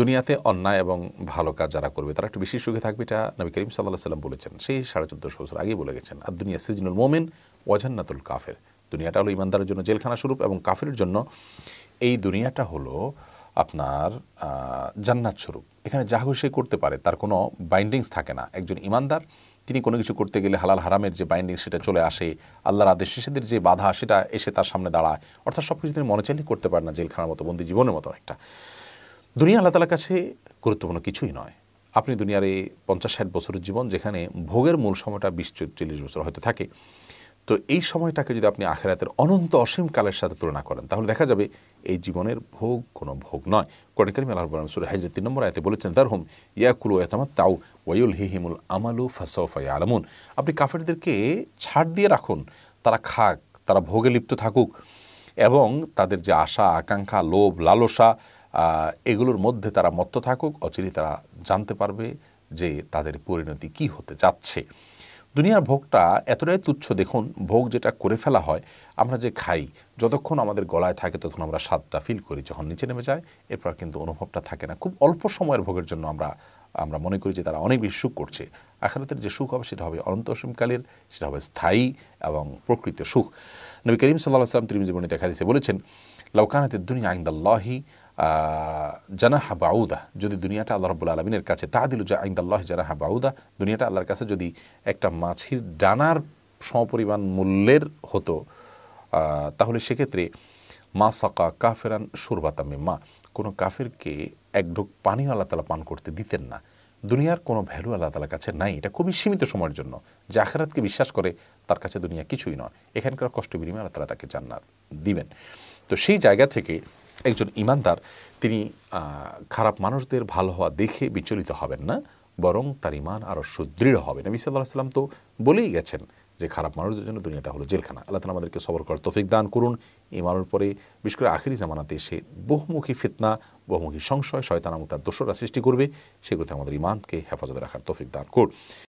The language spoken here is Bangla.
দুনিয়াতে অন্যায় এবং ভালো কাজ যারা করবে তারা একটু বেশি সুখে থাকবে এটা নবী করিম সাল্লাহ সাল্লাম বলেছেন সেই সাড়ে চোদ্দশো বছর আগেই বলে গেছেন আর দুনিয়া সিজনুল মোমেন ওয়াজান্নাতুল কাফের দুনিয়াটা হলো ইমানদারের জন্য জেলখানা স্বরূপ এবং কাফের জন্য এই দুনিয়াটা হলো আপনার জান্নাত স্বরূপ এখানে যা সে করতে পারে তার কোনো বাইন্ডিংস থাকে না একজন ইমানদার তিনি কোনো কিছু করতে গেলে হালাল হারামের যে বাইন্ডিং সেটা চলে আসে আল্লাহর আদেশ শিশুদের যে বাধা সেটা এসে তার সামনে দাঁড়ায় অর্থাৎ সব কিছু তিনি মনে চাইলে করতে পারে না জেলখানার মতো বন্দি জীবনের মতো একটা দুনিয়া আল্লাহ তালার কাছে গুরুত্বপূর্ণ কিছুই নয় আপনি দুনিয়ার এই পঞ্চাশ ষাট বছরের জীবন যেখানে ভোগের মূল সময়টা বিশ চল্লিশ বছর হয়তো থাকে তো এই সময়টাকে যদি আপনি আখেরাতের অনন্ত অসীম কালের সাথে তুলনা করেন তাহলে দেখা যাবে এই জীবনের ভোগ কোনো ভোগ নয় কোরআনকারিম আল্লাহ বলাম সুরে হাজরত তিন নম্বর আয়তে বলেছেন তার হুম ইয়াকুল ওয়াতামা তাও হি হিহিমুল আমালু ফাসাউফা আলমুন আপনি কাফেরদেরকে ছাড় দিয়ে রাখুন তারা খাক তারা ভোগে লিপ্ত থাকুক এবং তাদের যে আশা আকাঙ্ক্ষা লোভ লালসা এগুলোর মধ্যে তারা মত্ত থাকুক অচিরে তারা জানতে পারবে যে তাদের পরিণতি কি হতে যাচ্ছে দুনিয়ার ভোগটা এতটাই তুচ্ছ দেখুন ভোগ যেটা করে ফেলা হয় আমরা যে খাই যতক্ষণ আমাদের গলায় থাকে তখন আমরা স্বাদটা ফিল করি যখন নিচে নেমে যায় এরপর কিন্তু অনুভবটা থাকে না খুব অল্প সময়ের ভোগের জন্য আমরা আমরা মনে করি যে তারা অনেক বেশি সুখ করছে আখারাতের যে সুখ হবে সেটা হবে অনন্ত সেটা হবে স্থায়ী এবং প্রকৃত সুখ নবী করিম সাল্লাহ সাল্লাম তিনি দেখা দিয়েছে বলেছেন লৌকানাতের দুনিয়া আইন্দাল্লাহি জানাহা বাউদা যদি দুনিয়াটা আল্লাহ রবুল্লা আলমিনের কাছে তা দিল যা আইন্দাল্লাহ জানাহা বাউদা দুনিয়াটা আল্লাহর কাছে যদি একটা মাছির ডানার সমপরিমাণ মূল্যের হতো তাহলে সেক্ষেত্রে মা সাকা কাফেরান সুরবাতামে মা কোনো কাফেরকে এক ঢোক পানিও আল্লাহ তালা পান করতে দিতেন না দুনিয়ার কোনো ভ্যালু আল্লাহ তালার কাছে নাই এটা খুবই সীমিত সময়ের জন্য যে আখেরাতকে বিশ্বাস করে তার কাছে দুনিয়া কিছুই নয় এখানকার কষ্ট বিনিময়ে আল্লাহ তালা তাকে জান্নাত দিবেন তো সেই জায়গা থেকে একজন ইমানদার তিনি খারাপ মানুষদের ভালো হওয়া দেখে বিচলিত হবেন না বরং তার ইমান আরও সুদৃঢ় হবে নবী সাল্লাহ সাল্লাম তো বলেই গেছেন যে খারাপ মানুষদের জন্য দুনিয়াটা হলো জেলখানা আল্লাহ তালা আমাদেরকে সবর করার তফিক দান করুন ইমানোর পরে বিশেষ করে আখিরি জামানাতে সে বহুমুখী ফিতনা বহুমুখী সংশয় তার দোষরা সৃষ্টি করবে সেগুলোতে আমাদের ইমানকে হেফাজতে রাখার তফিক দান করুন